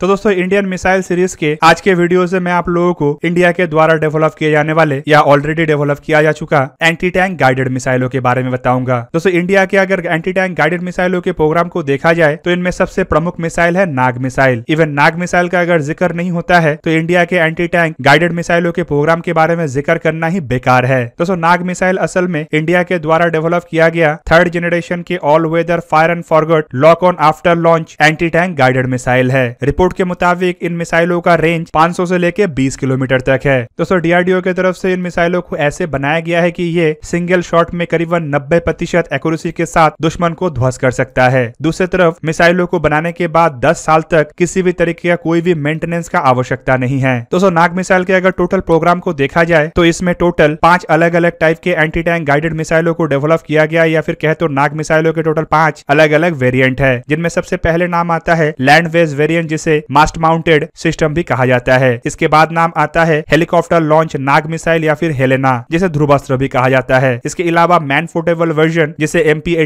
तो दोस्तों Indian missile series के आज के वीडियो से मैं आप लोगों को इंडिया के द्वारा डेवलप किए जाने वाले या ऑलरेडी डेवलप किया जा चुका एंटी टैंक गाइडेड मिसाइलों के बारे में बताऊंगा दोस्तों इंडिया के अगर एंटी टैंक गाइडेड मिसाइलों के प्रोग्राम को देखा जाए तो इनमें सबसे प्रमुख मिसाइल है Nag missile even Nag missile का अगर जिक्र नहीं होता है तो इंडिया के एंटी टैंक गाइडेड मिसाइलों के प्रोग्राम के बारे में जिक्र करना ही बेकार है दोस्तों नाग मिसाइल असल में इंडिया के द्वारा डेवलप किया गया थर्ड जनरेशन के all weather fire and forward lock on after launch anti tank guided missile है रिपोर्ट रिपोर्ट के मुताबिक इन मिसाइलों का रेंज 500 से लेकर 20 किलोमीटर तक है दोस्तों डीआरडीओ की तरफ से इन मिसाइलों को ऐसे बनाया गया है कि ये सिंगल शॉट में करीबन नब्बे प्रतिशत एक्यूरेसी के साथ दुश्मन को ध्वस्त कर सकता है दूसरी तरफ मिसाइलों को बनाने के बाद दस साल तक किसी भी तरीके का कोई भी मेंटेनेंस का आवश्यकता नहीं है दोस्तों नाग मिसाइल के अगर टोटल प्रोग्राम को देखा जाए तो इसमें टोटल पांच अलग अलग टाइप के एंटी टैंक गाइडेड मिसाइलों को डेवलप किया गया या फिर कहे तो नाग मिसाइलों के टोटल पांच अलग अलग वेरियंट है जिनमें सबसे पहले नाम आता है लैंड वेज वेरियंट जिसे मास्ट माउंटेड सिस्टम भी कहा जाता है इसके बाद नाम आता है हेलीकॉप्टर लॉन्च नाग मिसाइल या फिर हेलेना जिसे ध्रुवास्त्र भी कहा जाता है इसके अलावा मैन फोर्टेबल वर्जन जिसे एम पी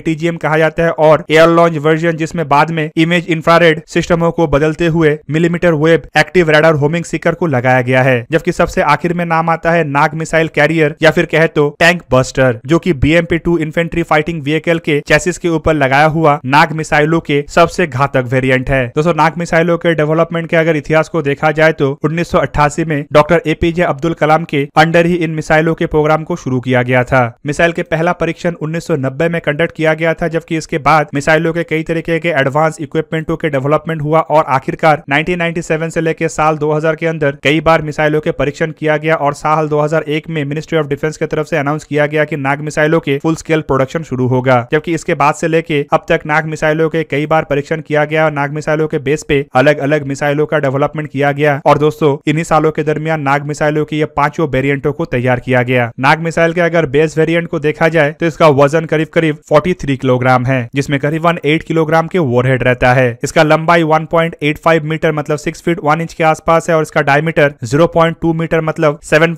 कहा जाता है और एयर लॉन्च वर्जन जिसमें बाद में इमेज इंफ्रारेड सिस्टमों को बदलते हुए millimetre wave active radar homing seeker को लगाया गया है जबकि सबसे आखिर में नाम आता है नाग मिसाइल कैरियर या फिर कहे तो टैंक बस्टर जो कि BMP two infantry fighting vehicle के चैसिस के ऊपर लगाया हुआ नाग मिसाइलों के सबसे घातक वेरिएंट है दोस्तों नाग मिसाइलों के डेवलपमेंट के अगर इतिहास को देखा जाए तो उन्नीस में डॉक्टर एपीजे अब्दुल कलाम के अंडर ही इन मिसाइलों के प्रोग्राम को शुरू किया गया था मिसाइल के पहला परीक्षण 1990 में कंडक्ट किया गया था जबकि इसके बाद मिसाइलों के कई तरीके के एडवांस इक्विपमेंटों के डेवलपमेंट हुआ और आखिरकार 1997 से लेकर साल 2000 के अंदर कई बार मिसाइलों के परीक्षण किया गया और साल 2001 में मिनिस्ट्री ऑफ डिफेंस की तरफ से अनाउंस किया गया कि नाग मिसाइलों के फुल स्केल प्रोडक्शन शुरू होगा जबकि इसके बाद से लेके अब तक नाग मिसाइलों के कई बार परीक्षण किया गया और नाग मिसाइलों के बेस पे अलग अलग अलग मिसाइलों का डेवलपमेंट किया गया और दोस्तों इन्हीं सालों के दरमियान नाग मिसाइलों के ये पांचों वेरियंटो को तैयार किया गया नाग मिसाइल के अगर बेस वेरियंट को देखा जाए तो इसका वजन करीब करीब फोर्टी किलोग्राम है जिसमे करीबन एट किलोग्राम के वोरहेड रहता है इसका लंबाई वन मीटर मतलब सिक्स फीट वन इंच के आसपास है और इसका डायमीटर जीरो मीटर मतलब सेवन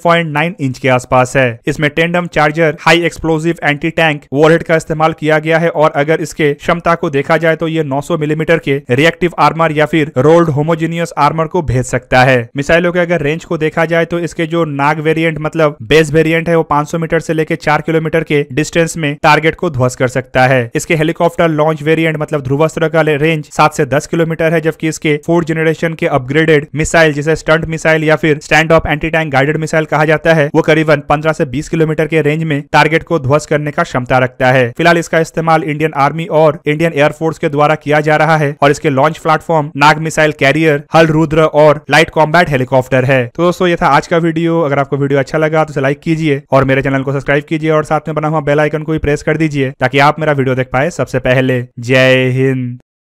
इंच के आसपास है इसमें tandem charger high explosive anti tank warhead का इस्तेमाल किया गया है और अगर इसके क्षमता को देखा जाए तो ये 900 मिलीमीटर mm के रिएक्टिव आर्मर या फिर रो रोल्ड होमोजीनियस आर्मर को भेज सकता है मिसाइलों के अगर रेंज को देखा जाए तो इसके जो नाग वेरिएंट मतलब बेस वेरिएंट है वो 500 मीटर से लेकर 4 किलोमीटर के डिस्टेंस में टारगेट को ध्वस्त कर सकता है इसके हेलीकॉप्टर लॉन्च वेरियंट मतलब ध्रुवस्त्र का रेंज सात से दस किलोमीटर है जबकि इसके फोर्थ जनरेशन के अपग्रेडेड मिसाइल जिसे स्टंट मिसाइल या फिर stand off anti tank guided missile कहा जाता है वो करीबन पंद्रह से बीस किलोमीटर के रेंज में टारगेट को ध्वस्त करने का क्षमता रखता है फिलहाल इसका इस्तेमाल इंडियन आर्मी और इंडियन एयरफोर्स के द्वारा किया जा रहा है और इसके launch platform Nag missile missile carrier HAL Rudra और लाइट कॉम्बैट हेलीकॉप्टर है तो दोस्तों ये था आज का वीडियो अगर आपको वीडियो अच्छा लगा तो लाइक कीजिए और मेरे चैनल को सब्सक्राइब कीजिए और साथ में बना हुआ बेलाइकन को भी प्रेस कर दीजिए ताकि आप मेरा वीडियो देख पाए सबसे पहले जय हिंद